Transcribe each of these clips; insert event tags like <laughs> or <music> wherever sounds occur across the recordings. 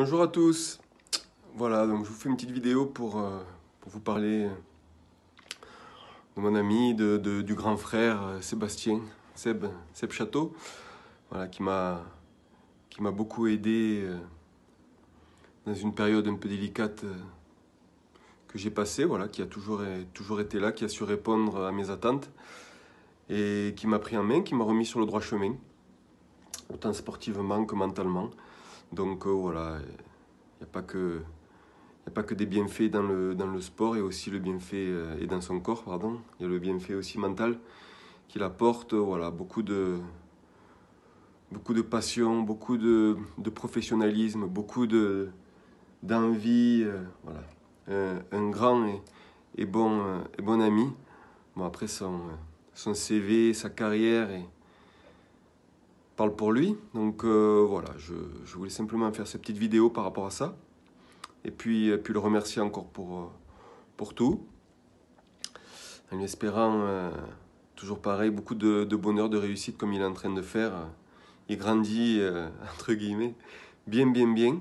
Bonjour à tous. Voilà, donc je vous fais une petite vidéo pour, euh, vous parler de mon ami, du grand frère euh, Sébastien, Seb, Seb Château, voilà, qui m'a beaucoup aidé euh, dans une période un peu délicate que j'ai passée, voilà, qui a toujours, toujours été là, qui a su répondre à mes attentes et qui m'a pris en main, qui m'a remis sur le droit chemin, autant sportivement que mentalement. Donc euh, voilà, il n'y a, pas que, a pas que des bienfaits dans le, dans le sport et aussi le bienfait, euh, et dans son corps, pardon. Il y a le bienfait aussi mental qu'il apporte, voilà, beaucoup de, beaucoup de passion, beaucoup de, de professionnalisme, beaucoup de, d'envie, euh, voilà. un grand et, bon, et bon ami. Bon, après son, son CV, sa carrière et, parle pour lui. Donc euh, voilà, je, voulais simplement faire cette petite vidéo par rapport à ça. Et puis, euh, puis le remercier encore pour, euh, pour tout. En lui espérant, toujours pareil, beaucoup de, bonheur, de réussite comme il est en train de faire. Il grandit, <laughs> entre guillemets, bien, bien, bien.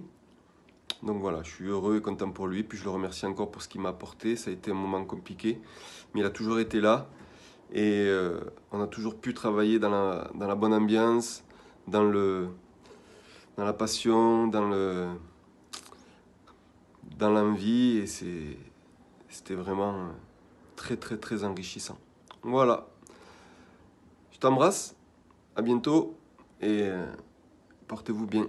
Donc voilà, je suis heureux et content pour lui. Puis je le remercie encore pour ce qu'il m'a apporté. Ça a été un moment compliqué, mais il a toujours été là. Et on a toujours pu travailler dans la, dans la bonne ambiance, dans, le, dans la passion, dans le dans l'envie et c'était vraiment euh, très très très enrichissant. Voilà. Je t'embrasse, à bientôt et euh, portez-vous bien.